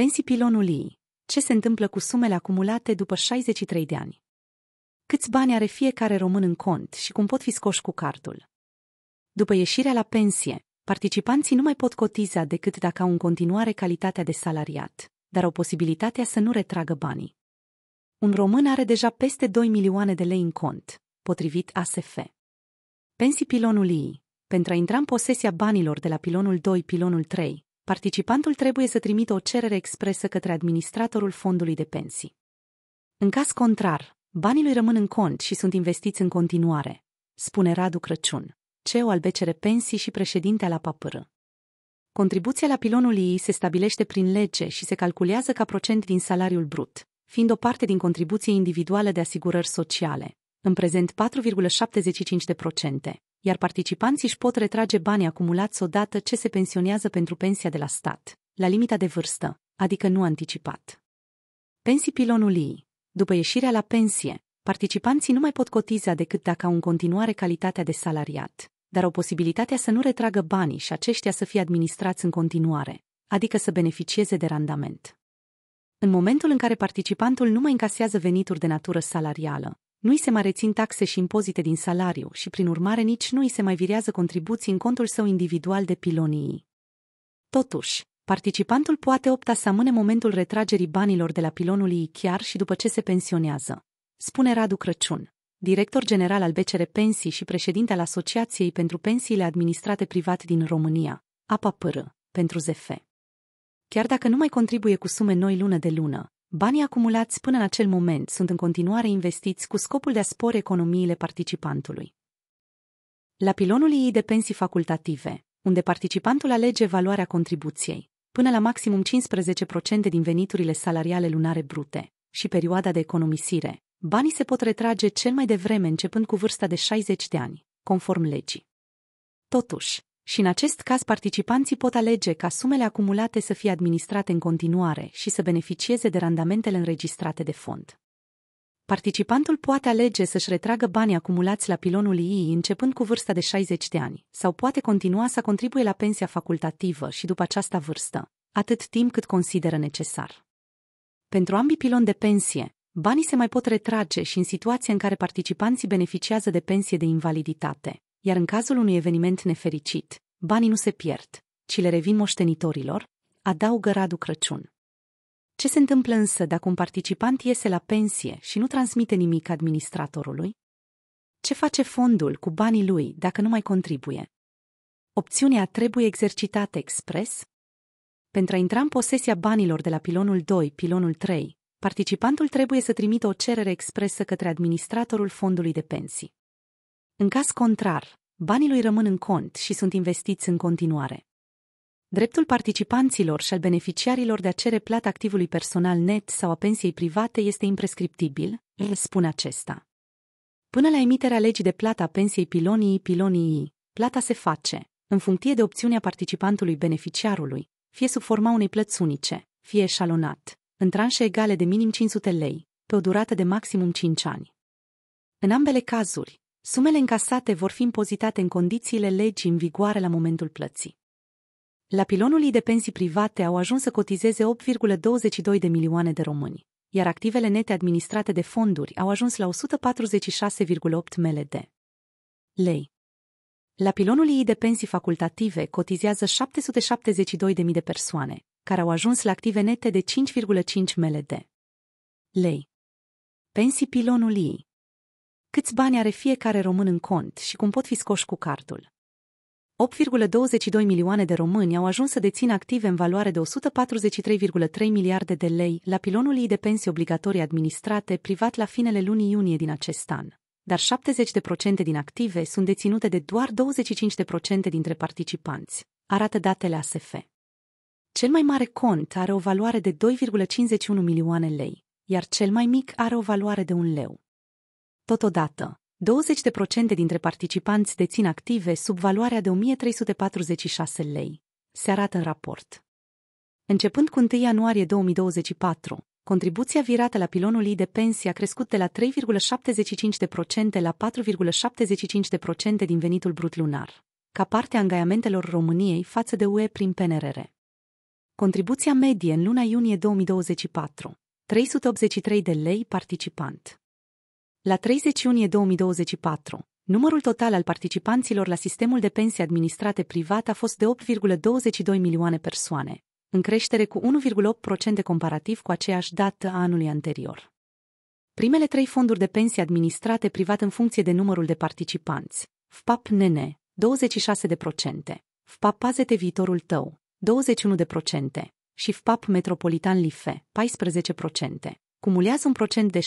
Pensii pilonul ei. Ce se întâmplă cu sumele acumulate după 63 de ani? Câți bani are fiecare român în cont și cum pot fi scoși cu cardul? După ieșirea la pensie, participanții nu mai pot cotiza decât dacă au în continuare calitatea de salariat, dar au posibilitatea să nu retragă banii. Un român are deja peste 2 milioane de lei în cont, potrivit ASF. Pensii pilonul ei. Pentru a intra în posesia banilor de la pilonul 2, pilonul 3, participantul trebuie să trimită o cerere expresă către administratorul fondului de pensii. În caz contrar, banii lui rămân în cont și sunt investiți în continuare, spune Radu Crăciun, CEO al BCR Pensii și președinte al APPR. Contribuția la pilonul ei se stabilește prin lege și se calculează ca procent din salariul brut, fiind o parte din contribuție individuală de asigurări sociale, în prezent 4,75%, iar participanții își pot retrage banii acumulați odată ce se pensionează pentru pensia de la stat, la limita de vârstă, adică nu anticipat. Pensii pilonul I. După ieșirea la pensie, participanții nu mai pot cotiza decât dacă au în continuare calitatea de salariat, dar au posibilitatea să nu retragă banii și aceștia să fie administrați în continuare, adică să beneficieze de randament. În momentul în care participantul nu mai încasează venituri de natură salarială, nu îi se mai rețin taxe și impozite din salariu și, prin urmare, nici nu îi se mai virează contribuții în contul său individual de pilonii. Totuși, participantul poate opta să amâne momentul retragerii banilor de la pilonul ei chiar și după ce se pensionează, spune Radu Crăciun, director general al BCR Pensii și președinte al Asociației pentru Pensiile Administrate Privat din România, APAPR, pentru ZF. Chiar dacă nu mai contribuie cu sume noi lună de lună, Banii acumulați până în acel moment sunt în continuare investiți cu scopul de a spori economiile participantului. La pilonul ei de pensii facultative, unde participantul alege valoarea contribuției, până la maximum 15% din veniturile salariale lunare brute, și perioada de economisire, banii se pot retrage cel mai devreme începând cu vârsta de 60 de ani, conform legii. Totuși, și în acest caz participanții pot alege ca sumele acumulate să fie administrate în continuare și să beneficieze de randamentele înregistrate de fond. Participantul poate alege să-și retragă banii acumulați la pilonul ei începând cu vârsta de 60 de ani, sau poate continua să contribuie la pensia facultativă și după această vârstă, atât timp cât consideră necesar. Pentru ambii pilon de pensie, banii se mai pot retrage și în situația în care participanții beneficiază de pensie de invaliditate, iar în cazul unui eveniment nefericit, banii nu se pierd, ci le revin moștenitorilor, adaugă Radu Crăciun. Ce se întâmplă însă dacă un participant iese la pensie și nu transmite nimic administratorului? Ce face fondul cu banii lui dacă nu mai contribuie? Opțiunea trebuie exercitată expres? Pentru a intra în posesia banilor de la pilonul 2, pilonul 3, participantul trebuie să trimită o cerere expresă către administratorul fondului de pensii. În caz contrar, banii lui rămân în cont și sunt investiți în continuare. Dreptul participanților și al beneficiarilor de a cere plata activului personal net sau a pensiei private este imprescriptibil, spune acesta. Până la emiterea legii de plata a pensiei pilonii pilonii, plata se face, în funcție de opțiunea participantului beneficiarului, fie sub forma unei plăți unice, fie eșalonat, în tranșe egale de minim 500 lei, pe o durată de maximum 5 ani. În ambele cazuri, Sumele încasate vor fi impozitate în condițiile legii în vigoare la momentul plății. La pilonul de pensii private au ajuns să cotizeze 8,22 de milioane de români, iar activele nete administrate de fonduri au ajuns la 146,8 MLD. Lei. La pilonul ei de pensii facultative cotizează 772.000 de persoane, care au ajuns la active nete de 5,5 MLD. Lei. Pensii pilonul ei câți bani are fiecare român în cont și cum pot fi scoși cu cardul. 8,22 milioane de români au ajuns să dețină active în valoare de 143,3 miliarde de lei la pilonul ei de pensii obligatorii administrate privat la finele lunii iunie din acest an. Dar 70% din active sunt deținute de doar 25% dintre participanți, arată datele ASF. Cel mai mare cont are o valoare de 2,51 milioane lei, iar cel mai mic are o valoare de un leu. Totodată, 20% dintre participanți dețin active sub valoarea de 1346 lei. Se arată în raport. Începând cu 1 ianuarie 2024, contribuția virată la pilonul I de pensie a crescut de la 3,75% la 4,75% din venitul brut lunar, ca parte a angajamentelor României față de UE prin PNRR. Contribuția medie în luna iunie 2024, 383 de lei participant. La 30 iunie 2024, numărul total al participanților la sistemul de pensii administrate privat a fost de 8,22 milioane persoane, în creștere cu 1,8% comparativ cu aceeași dată a anului anterior. Primele trei fonduri de pensii administrate privat în funcție de numărul de participanți, FPAP NN, 26%, FPAP Pazete Viitorul Tău, 21% și FPAP Metropolitan LIFE, 14% cumulează un procent de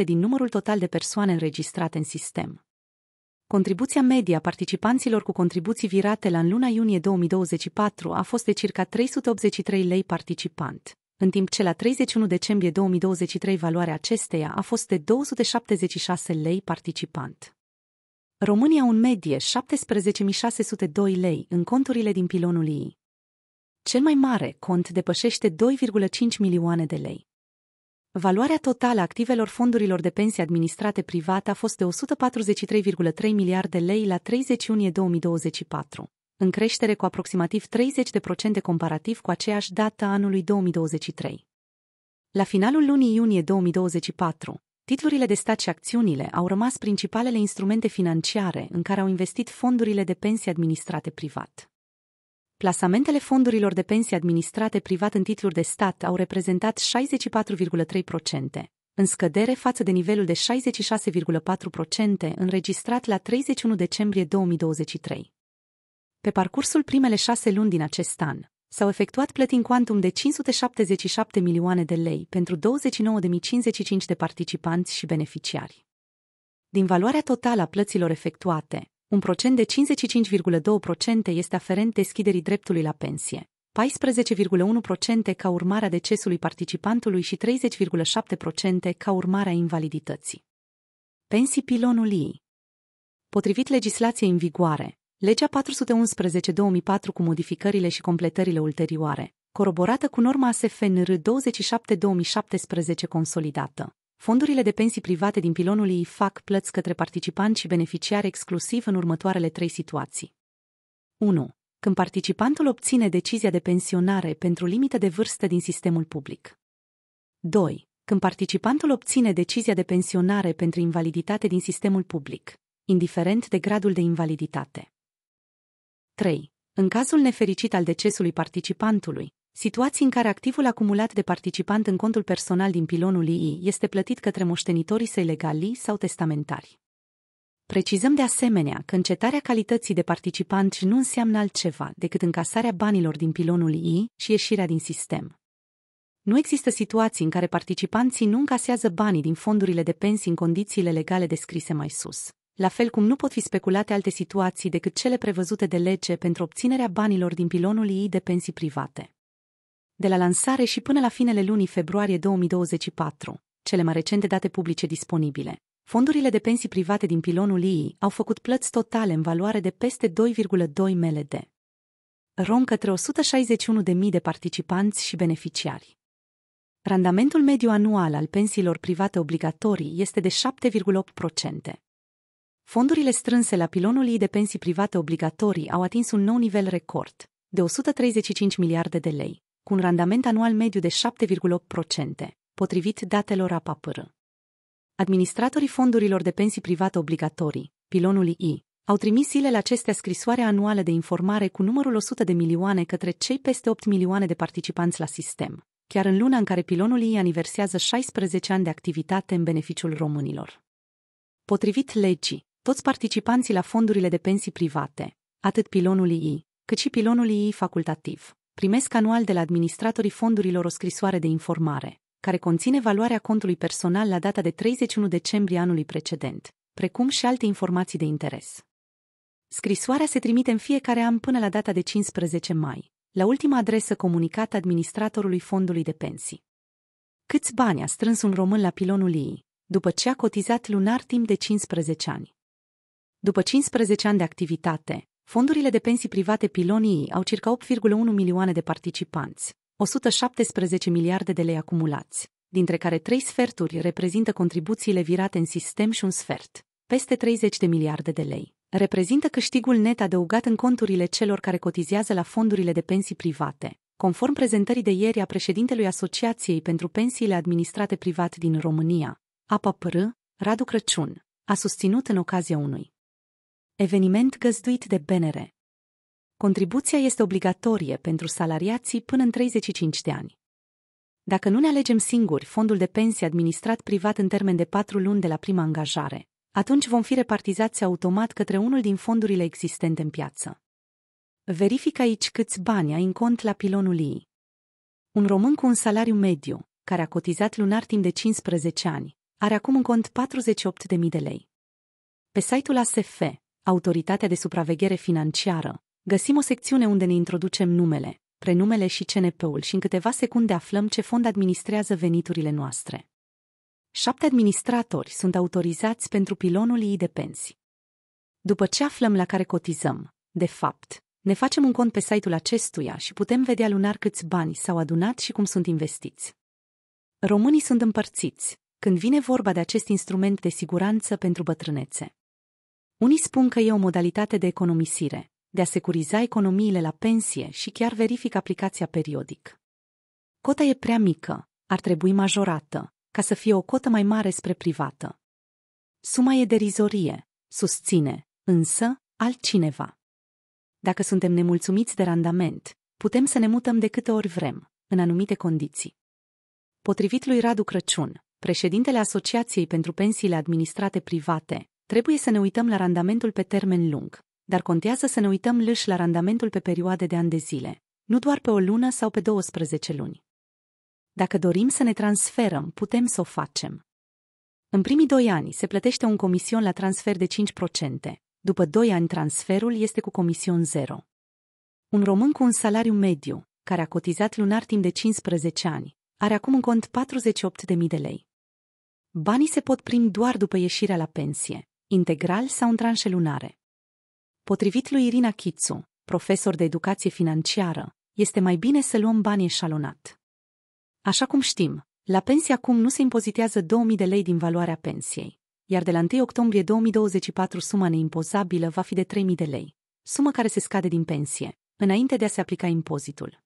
61% din numărul total de persoane înregistrate în sistem. Contribuția medie a participanților cu contribuții virate la în luna iunie 2024 a fost de circa 383 lei participant, în timp ce la 31 decembrie 2023 valoarea acesteia a fost de 276 lei participant. România un medie 17.602 lei în conturile din pilonul ei. Cel mai mare cont depășește 2,5 milioane de lei. Valoarea totală a activelor fondurilor de pensie administrate private a fost de 143,3 miliarde lei la 30 iunie 2024, în creștere cu aproximativ 30% comparativ cu aceeași dată anului 2023. La finalul lunii iunie 2024, titlurile de stat și acțiunile au rămas principalele instrumente financiare în care au investit fondurile de pensie administrate privat. Plasamentele fondurilor de pensie administrate privat în titluri de stat au reprezentat 64,3%, în scădere față de nivelul de 66,4% înregistrat la 31 decembrie 2023. Pe parcursul primele șase luni din acest an, s-au efectuat plăti în quantum de 577 milioane de lei pentru 29.055 de participanți și beneficiari. Din valoarea totală a plăților efectuate, un procent de 55,2% este aferent deschiderii dreptului la pensie, 14,1% ca urmare a decesului participantului și 30,7% ca urmare a invalidității. Pensii pilonul ei Potrivit legislației în vigoare, legea 411-2004 cu modificările și completările ulterioare, coroborată cu norma SFNR 27-2017 consolidată, Fondurile de pensii private din pilonul ei fac plăți către participanți și beneficiari exclusiv în următoarele trei situații. 1. Când participantul obține decizia de pensionare pentru limită de vârstă din sistemul public. 2. Când participantul obține decizia de pensionare pentru invaliditate din sistemul public, indiferent de gradul de invaliditate. 3. În cazul nefericit al decesului participantului, situații în care activul acumulat de participant în contul personal din pilonul II este plătit către moștenitorii săi legali sau testamentari. Precizăm de asemenea că încetarea calității de participant nu înseamnă altceva decât încasarea banilor din pilonul I și ieșirea din sistem. Nu există situații în care participanții nu încasează banii din fondurile de pensii în condițiile legale descrise mai sus, la fel cum nu pot fi speculate alte situații decât cele prevăzute de lege pentru obținerea banilor din pilonul I de pensii private. De la lansare și până la finele lunii februarie 2024, cele mai recente date publice disponibile, fondurile de pensii private din pilonul IE au făcut plăți totale în valoare de peste 2,2 MLD. Rom către 161.000 de participanți și beneficiari. Randamentul mediu anual al pensiilor private obligatorii este de 7,8%. Fondurile strânse la pilonul ei de pensii private obligatorii au atins un nou nivel record, de 135 miliarde de lei, cu un randament anual mediu de 7,8%, potrivit datelor APAPR. Administratorii fondurilor de pensii private obligatorii, pilonul I, au trimis zilele acestea scrisoarea anuală de informare cu numărul 100 de milioane către cei peste 8 milioane de participanți la sistem, chiar în luna în care pilonul i aniversează 16 ani de activitate în beneficiul românilor. Potrivit legii, toți participanții la fondurile de pensii private, atât pilonul i, cât și pilonul i facultativ, primesc anual de la administratorii fondurilor o scrisoare de informare, care conține valoarea contului personal la data de 31 decembrie anului precedent, precum și alte informații de interes. Scrisoarea se trimite în fiecare an până la data de 15 mai, la ultima adresă comunicată administratorului fondului de pensii. Câți bani a strâns un român la pilonul ei, după ce a cotizat lunar timp de 15 ani? După 15 ani de activitate, Fondurile de pensii private pilonii au circa 8,1 milioane de participanți, 117 miliarde de lei acumulați, dintre care trei sferturi reprezintă contribuțiile virate în sistem și un sfert, peste 30 de miliarde de lei, reprezintă câștigul net adăugat în conturile celor care cotizează la fondurile de pensii private, conform prezentării de ieri a președintelui Asociației pentru Pensiile Administrate Privat din România, APAPR, Radu Crăciun, a susținut în ocazia unui Eveniment găzduit de BNR. Contribuția este obligatorie pentru salariații până în 35 de ani. Dacă nu ne alegem singuri fondul de pensie administrat privat în termen de patru luni de la prima angajare, atunci vom fi repartizați automat către unul din fondurile existente în piață. Verifică aici câți bani ai în cont la pilonul ei. Un român cu un salariu mediu, care a cotizat lunar timp de 15 ani, are acum în cont 48.000 de lei. Pe site-ul ASF, Autoritatea de Supraveghere Financiară, găsim o secțiune unde ne introducem numele, prenumele și CNP-ul și în câteva secunde aflăm ce fond administrează veniturile noastre. Șapte administratori sunt autorizați pentru pilonul ei de pensii. După ce aflăm la care cotizăm, de fapt, ne facem un cont pe site-ul acestuia și putem vedea lunar câți bani s-au adunat și cum sunt investiți. Românii sunt împărțiți când vine vorba de acest instrument de siguranță pentru bătrânețe. Unii spun că e o modalitate de economisire, de a securiza economiile la pensie și chiar verific aplicația periodic. Cota e prea mică, ar trebui majorată, ca să fie o cotă mai mare spre privată. Suma e derizorie, susține, însă, altcineva. Dacă suntem nemulțumiți de randament, putem să ne mutăm de câte ori vrem, în anumite condiții. Potrivit lui Radu Crăciun, președintele Asociației pentru Pensiile Administrate Private, Trebuie să ne uităm la randamentul pe termen lung, dar contează să ne uităm lâși la randamentul pe perioade de ani de zile, nu doar pe o lună sau pe 12 luni. Dacă dorim să ne transferăm, putem să o facem. În primii doi ani se plătește un comision la transfer de 5%, după doi ani transferul este cu comision zero. Un român cu un salariu mediu, care a cotizat lunar timp de 15 ani, are acum în cont 48.000 de lei. Banii se pot primi doar după ieșirea la pensie, integral sau în tranșe lunare. Potrivit lui Irina Chitsu, profesor de educație financiară, este mai bine să luăm bani eșalonat. Așa cum știm, la pensie acum nu se impozitează 2000 de lei din valoarea pensiei, iar de la 1 octombrie 2024 suma neimpozabilă va fi de 3000 de lei, sumă care se scade din pensie, înainte de a se aplica impozitul.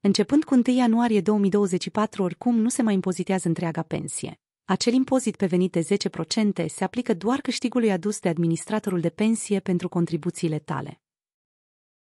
Începând cu 1 ianuarie 2024, oricum nu se mai impozitează întreaga pensie, acel impozit pe venit de 10% se aplică doar câștigului adus de administratorul de pensie pentru contribuțiile tale.